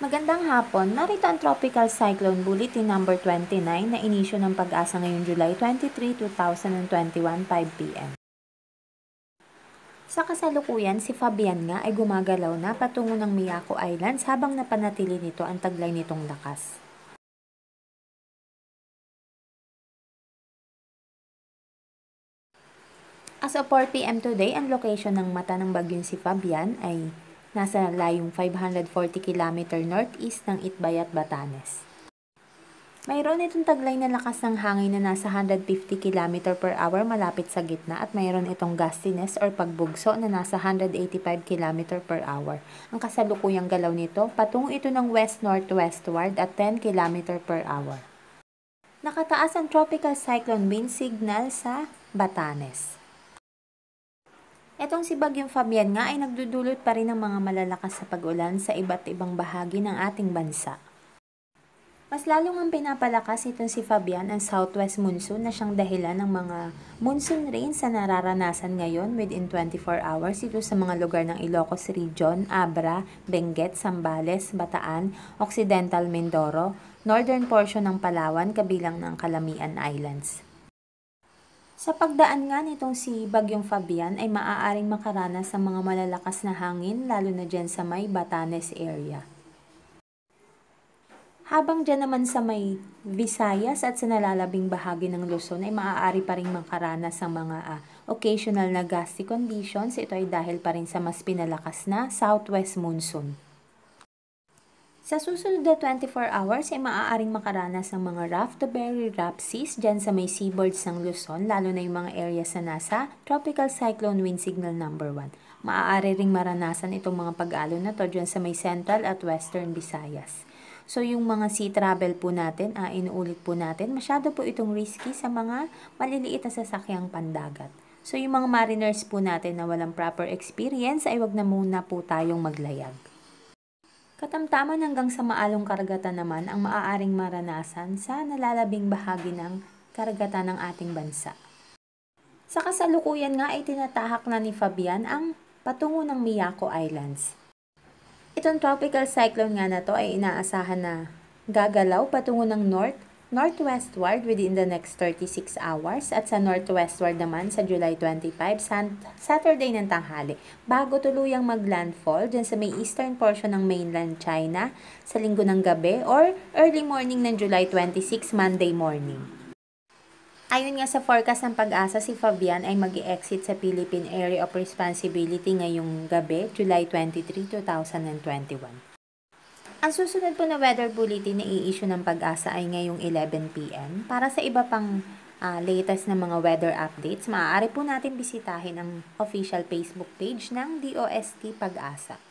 Magandang hapon. Narito ang Tropical Cyclone Bulletin number 29 na inisyo ng pag-asa ngayong July 23, 2021, 5 p.m. Sa kasalukuyan, si Fabian nga ay gumagalaw na patungo ng Miyako Islands habang napanatili nito ang taglay nitong lakas. As of 4 p.m. today, ang location ng mata ng bagyong si Fabian ay nasa layong 540 km northeast ng Itbayat, Batanes. Mayroon itong taglay na lakas ng hangin na nasa 150 km per hour malapit sa gitna at mayroon itong gustiness or pagbugso na nasa 185 km per hour. Ang kasalukuyang galaw nito, patungo ito ng west-northwestward at 10 km per hour. Nakataas ang tropical cyclone wind signal sa Batanes. Etong si Bagyong Fabian nga ay nagdudulot pa rin ng mga malalakas sa pag-ulan sa iba't ibang bahagi ng ating bansa. Mas lalong ang pinapalakas itong si Fabian ang southwest monsoon na siyang dahilan ng mga monsoon rains sa nararanasan ngayon within 24 hours ito sa mga lugar ng Ilocos Region, Abra, Benguet, Sambales, Bataan, Occidental Mindoro, northern portion ng Palawan kabilang ng Calamian Islands. Sa pagdaan nga nitong si Bagyong Fabian ay maaaring makaranas ng mga malalakas na hangin lalo na dyan sa may Batanes area. Habang dyan naman sa may Visayas at sa nalalabing bahagi ng Luzon ay maaari pa rin makaranas ng mga uh, occasional na gusty conditions. Ito ay dahil pa rin sa mas pinalakas na southwest monsoon. Sa susunod na 24 hours ay maaaring makaranas ng mga rough Raftaberry Rapsis dyan sa may seaboards ng Luzon, lalo na yung mga area sa nasa Tropical Cyclone Wind Signal number no. 1. Maaari ring maranasan itong mga pag-alo na to dyan sa may Central at Western Visayas. So yung mga sea travel po natin, ah, inuulit po natin, masyado po itong risky sa mga maliliit na sasakyang pandagat. So yung mga mariners po natin na walang proper experience ay wag na muna po tayong maglayag. Katamtaman hanggang sa maalong karagatan naman ang maaaring maranasan sa nalalabing bahagi ng karagatan ng ating bansa. Sa kasalukuyan nga ay tinatahak na ni Fabian ang patungo ng Miyako Islands. Itong tropical cyclone nga na to ay inaasahan na gagalaw patungo ng north northwestward within the next 36 hours at sa northwestward naman sa July 25, Saturday ng tanghali, bago tuluyang maglandfall dyan sa may eastern portion ng mainland China sa linggo ng gabi or early morning ng July 26, Monday morning. Ayon nga sa forecast ng pag-asa, si Fabian ay mag exit sa Philippine Area of Responsibility ngayong gabi, July 23, 2021. Ang susunod po na weather bulletin na i-issue ng pag-asa ay ngayong 11pm. Para sa iba pang uh, latest na mga weather updates, maaari po natin bisitahin ang official Facebook page ng DOST Pag-asa.